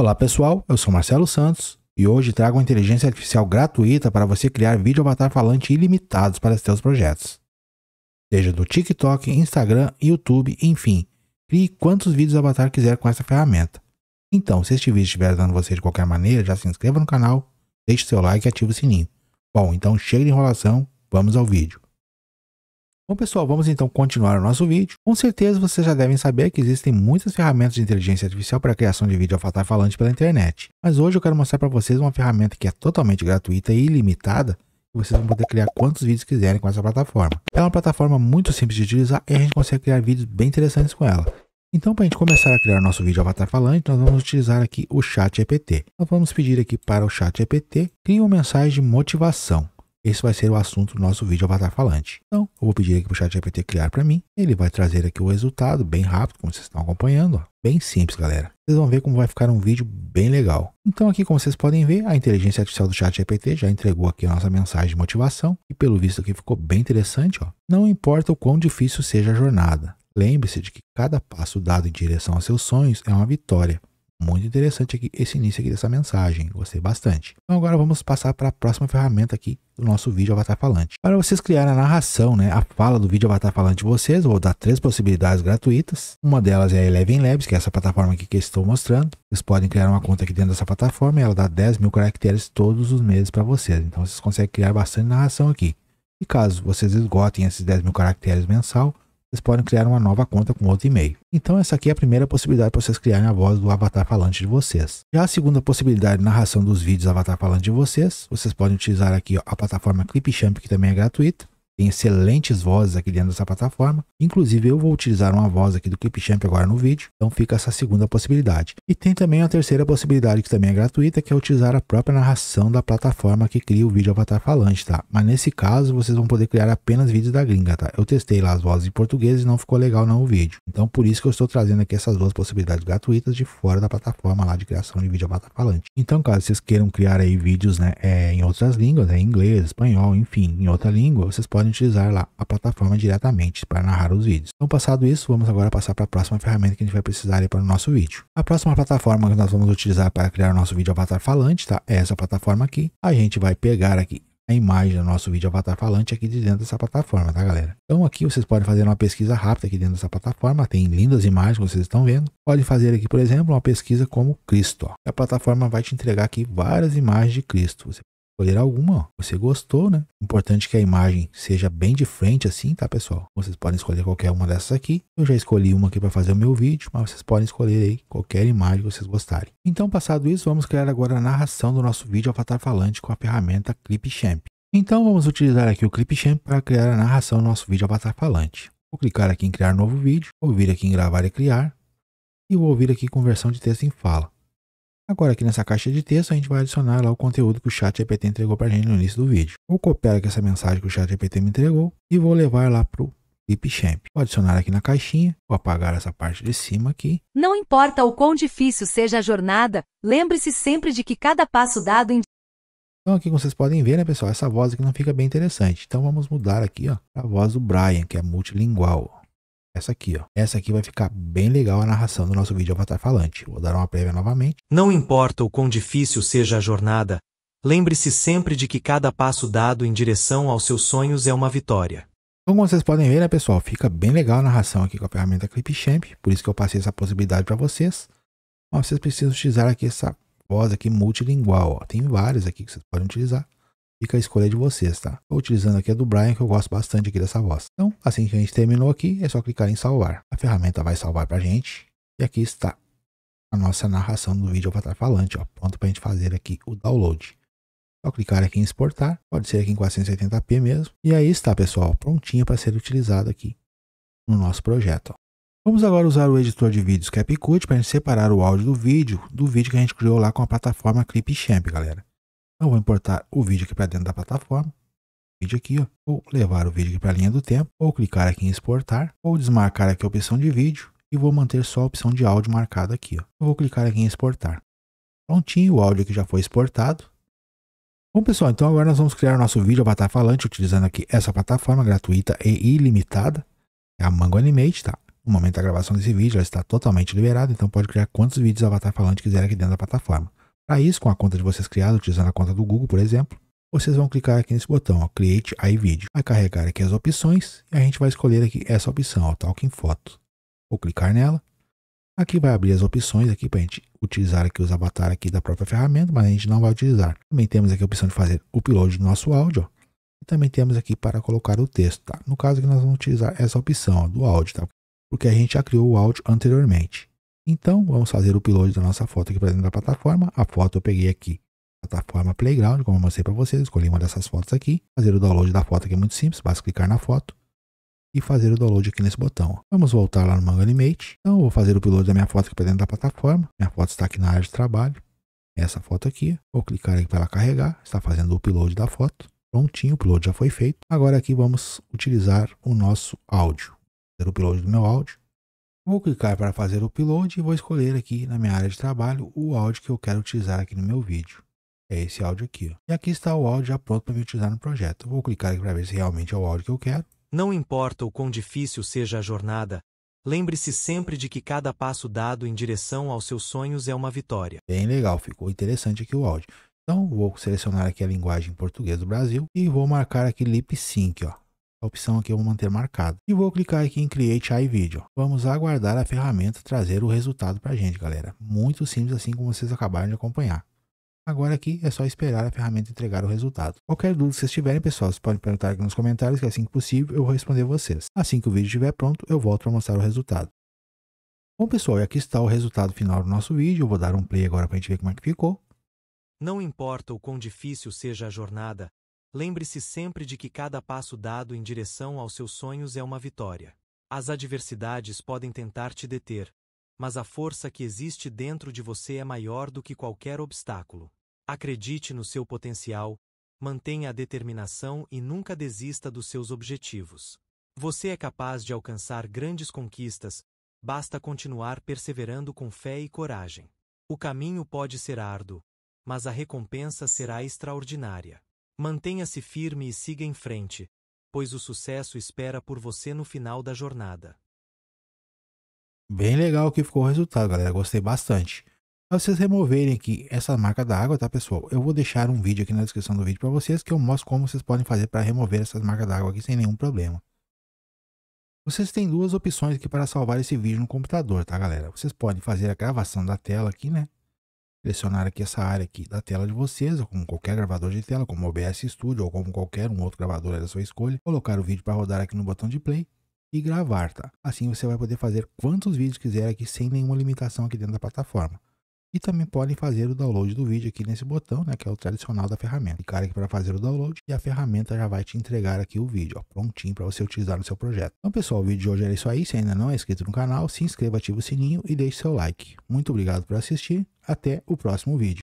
Olá pessoal, eu sou Marcelo Santos e hoje trago uma inteligência artificial gratuita para você criar vídeo avatar falante ilimitados para seus projetos. Seja do TikTok, Instagram, YouTube, enfim, crie quantos vídeos avatar quiser com essa ferramenta. Então, se este vídeo estiver ajudando você de qualquer maneira, já se inscreva no canal, deixe seu like e ative o sininho. Bom, então chega de enrolação, vamos ao vídeo. Bom pessoal, vamos então continuar o nosso vídeo. Com certeza vocês já devem saber que existem muitas ferramentas de inteligência artificial para a criação de vídeo avatar falante pela internet. Mas hoje eu quero mostrar para vocês uma ferramenta que é totalmente gratuita e ilimitada e vocês vão poder criar quantos vídeos quiserem com essa plataforma. Ela é uma plataforma muito simples de utilizar e a gente consegue criar vídeos bem interessantes com ela. Então, para a gente começar a criar nosso vídeo avatar falante, nós vamos utilizar aqui o Chat EPT. Nós vamos pedir aqui para o Chat EPT, crie uma mensagem de motivação. Esse vai ser o assunto do nosso vídeo Avatar Falante. Então, eu vou pedir aqui para o chat GPT criar para mim. Ele vai trazer aqui o resultado bem rápido, como vocês estão acompanhando. Ó. Bem simples, galera. Vocês vão ver como vai ficar um vídeo bem legal. Então aqui, como vocês podem ver, a inteligência artificial do chat GPT já entregou aqui a nossa mensagem de motivação. E pelo visto aqui ficou bem interessante. Ó. Não importa o quão difícil seja a jornada. Lembre-se de que cada passo dado em direção aos seus sonhos é uma vitória. Muito interessante aqui esse início aqui dessa mensagem, gostei bastante. Então agora vamos passar para a próxima ferramenta aqui, do nosso vídeo avatar falante. Para vocês criarem a narração, né, a fala do vídeo avatar falante de vocês, vou dar três possibilidades gratuitas. Uma delas é a Eleven Labs, que é essa plataforma aqui que eu estou mostrando. Vocês podem criar uma conta aqui dentro dessa plataforma e ela dá 10 mil caracteres todos os meses para vocês. Então vocês conseguem criar bastante narração aqui. E caso vocês esgotem esses 10 mil caracteres mensal, vocês podem criar uma nova conta com outro e-mail. Então essa aqui é a primeira possibilidade para vocês criarem a voz do avatar falante de vocês. Já a segunda possibilidade, narração dos vídeos avatar falante de vocês, vocês podem utilizar aqui ó, a plataforma Clipchamp, que também é gratuita. Tem excelentes vozes aqui dentro dessa plataforma. Inclusive, eu vou utilizar uma voz aqui do Clipchamp agora no vídeo. Então fica essa segunda possibilidade. E tem também a terceira possibilidade, que também é gratuita, que é utilizar a própria narração da plataforma que cria o vídeo avatar falante, tá? Mas nesse caso, vocês vão poder criar apenas vídeos da gringa, tá? Eu testei lá as vozes em português e não ficou legal não o vídeo. Então por isso que eu estou trazendo aqui essas duas possibilidades gratuitas de fora da plataforma lá de criação de vídeo avatar falante. Então caso vocês queiram criar aí vídeos né, é, em outras línguas, né, em inglês, espanhol, enfim, em outra língua, vocês podem utilizar lá a plataforma diretamente para narrar os vídeos. Então, passado isso, vamos agora passar para a próxima ferramenta que a gente vai precisar para o nosso vídeo. A próxima plataforma que nós vamos utilizar para criar o nosso vídeo avatar falante, tá? É essa plataforma aqui. A gente vai pegar aqui a imagem do nosso vídeo avatar falante aqui de dentro dessa plataforma, tá galera? Então aqui vocês podem fazer uma pesquisa rápida aqui dentro dessa plataforma, tem lindas imagens que vocês estão vendo. Podem fazer aqui, por exemplo, uma pesquisa como Cristo, ó. A plataforma vai te entregar aqui várias imagens de Cristo. Você escolher alguma, ó. Você gostou, né? Importante é que a imagem seja bem de frente assim, tá, pessoal? Vocês podem escolher qualquer uma dessas aqui. Eu já escolhi uma aqui para fazer o meu vídeo, mas vocês podem escolher aí qualquer imagem que vocês gostarem. Então, passado isso, vamos criar agora a narração do nosso vídeo avatar falante com a ferramenta Clipchamp. Então, vamos utilizar aqui o Clipchamp para criar a narração do nosso vídeo avatar falante. Vou clicar aqui em criar novo vídeo, vou vir aqui em gravar e criar e vou vir aqui conversão de texto em fala. Agora aqui nessa caixa de texto a gente vai adicionar lá o conteúdo que o chat GPT entregou para a gente no início do vídeo. Vou copiar aqui essa mensagem que o chat GPT me entregou e vou levar lá para o Clipchamp. Vou adicionar aqui na caixinha, vou apagar essa parte de cima aqui. Não importa o quão difícil seja a jornada, lembre-se sempre de que cada passo dado em então aqui como vocês podem ver, né, pessoal, essa voz aqui não fica bem interessante. Então vamos mudar aqui, ó, a voz do Brian, que é multilingual. Essa aqui, ó. Essa aqui vai ficar bem legal a narração do nosso vídeo Avatar Falante. Vou dar uma prévia novamente. Não importa o quão difícil seja a jornada, lembre-se sempre de que cada passo dado em direção aos seus sonhos é uma vitória. Então, como vocês podem ver, né, pessoal, fica bem legal a narração aqui com a ferramenta Clipchamp, por isso que eu passei essa possibilidade para vocês. Mas vocês precisam utilizar aqui essa voz aqui multilingual, ó. Tem várias aqui que vocês podem utilizar. Fica a escolha de vocês, tá? Estou utilizando aqui a do Brian, que eu gosto bastante aqui dessa voz. Então, assim que a gente terminou aqui, é só clicar em salvar. A ferramenta vai salvar para a gente. E aqui está a nossa narração do vídeo avatar falante, ó, pronto para a gente fazer aqui o download. Só clicar aqui em exportar, pode ser aqui em 480p mesmo. E aí está, pessoal, prontinho para ser utilizado aqui no nosso projeto. Vamos agora usar o editor de vídeos CapCut para a gente separar o áudio do vídeo do vídeo que a gente criou lá com a plataforma Clipchamp, galera. Então, vou importar o vídeo aqui para dentro da plataforma. Vídeo aqui, ó. Vou levar o vídeo aqui para a linha do tempo. Vou clicar aqui em exportar. Vou desmarcar aqui a opção de vídeo. E vou manter só a opção de áudio marcada aqui, ó. vou clicar aqui em exportar. Prontinho, o áudio aqui já foi exportado. Bom pessoal, então agora nós vamos criar o nosso vídeo avatar falante utilizando aqui essa plataforma gratuita e ilimitada, é a Mango Animate, tá? No momento da gravação desse vídeo ela está totalmente liberada, então pode criar quantos vídeos avatar falante quiser aqui dentro da plataforma. Para isso, com a conta de vocês criada, utilizando a conta do Google, por exemplo, vocês vão clicar aqui nesse botão, ó, Create iVideo. Vai carregar aqui as opções e a gente vai escolher aqui essa opção, ó, Talk Vou clicar nela. Aqui vai abrir as opções aqui para a gente utilizar aqui os avatares aqui da própria ferramenta, mas a gente não vai utilizar. Também temos aqui a opção de fazer o upload do nosso áudio, ó. E também temos aqui para colocar o texto, tá? No caso que nós vamos utilizar essa opção ó, do áudio, tá? Porque a gente já criou o áudio anteriormente. Então, vamos fazer o upload da nossa foto aqui para dentro da plataforma. A foto eu peguei aqui, plataforma Playground, como eu mostrei para vocês. Escolhi uma dessas fotos aqui. Fazer o download da foto aqui é muito simples, basta clicar na foto e fazer o download aqui nesse botão. Vamos voltar lá no Manga Animate. Então, eu vou fazer o upload da minha foto aqui para dentro da plataforma. Minha foto está aqui na área de trabalho. Essa foto aqui. Vou clicar aqui para ela carregar. Está fazendo o upload da foto. Prontinho, o upload já foi feito. Agora aqui vamos utilizar o nosso áudio. fazer o upload do meu áudio. Vou clicar para fazer o upload e vou escolher aqui na minha área de trabalho o áudio que eu quero utilizar aqui no meu vídeo. É esse áudio aqui. Ó. E aqui está o áudio já pronto para me utilizar no projeto. Vou clicar aqui para ver se realmente é o áudio que eu quero. Não importa o quão difícil seja a jornada, lembre-se sempre de que cada passo dado em direção aos seus sonhos é uma vitória. Bem legal, ficou interessante aqui o áudio. Então, vou selecionar aqui a linguagem português do Brasil e vou marcar aqui lip sync, ó. A opção aqui eu vou manter marcada. E vou clicar aqui em Create iVideo. Vamos aguardar a ferramenta trazer o resultado para a gente, galera. Muito simples assim como vocês acabaram de acompanhar. Agora aqui é só esperar a ferramenta entregar o resultado. Qualquer dúvida que vocês tiverem, pessoal, vocês podem perguntar aqui nos comentários, que é assim que possível eu vou responder vocês. Assim que o vídeo estiver pronto, eu volto para mostrar o resultado. Bom, pessoal, e aqui está o resultado final do nosso vídeo. Eu vou dar um play agora para a gente ver como é que ficou. Não importa o quão difícil seja a jornada, Lembre-se sempre de que cada passo dado em direção aos seus sonhos é uma vitória. As adversidades podem tentar te deter, mas a força que existe dentro de você é maior do que qualquer obstáculo. Acredite no seu potencial, mantenha a determinação e nunca desista dos seus objetivos. Você é capaz de alcançar grandes conquistas, basta continuar perseverando com fé e coragem. O caminho pode ser árduo, mas a recompensa será extraordinária. Mantenha-se firme e siga em frente, pois o sucesso espera por você no final da jornada. Bem legal que ficou o resultado, galera. Gostei bastante. Para vocês removerem aqui essa marca da água, tá, pessoal? Eu vou deixar um vídeo aqui na descrição do vídeo para vocês que eu mostro como vocês podem fazer para remover essas marcas da água aqui sem nenhum problema. Vocês têm duas opções aqui para salvar esse vídeo no computador, tá, galera? Vocês podem fazer a gravação da tela aqui, né? selecionar aqui essa área aqui da tela de vocês, ou como qualquer gravador de tela, como OBS Studio ou como qualquer um outro gravador da sua escolha, colocar o vídeo para rodar aqui no botão de play e gravar, tá? Assim você vai poder fazer quantos vídeos quiser aqui sem nenhuma limitação aqui dentro da plataforma. E também podem fazer o download do vídeo aqui nesse botão, né, que é o tradicional da ferramenta. Clicar aqui para fazer o download e a ferramenta já vai te entregar aqui o vídeo, ó, prontinho para você utilizar no seu projeto. Então pessoal, o vídeo de hoje era isso aí. Se ainda não é inscrito no canal, se inscreva, ative o sininho e deixe seu like. Muito obrigado por assistir. Até o próximo vídeo.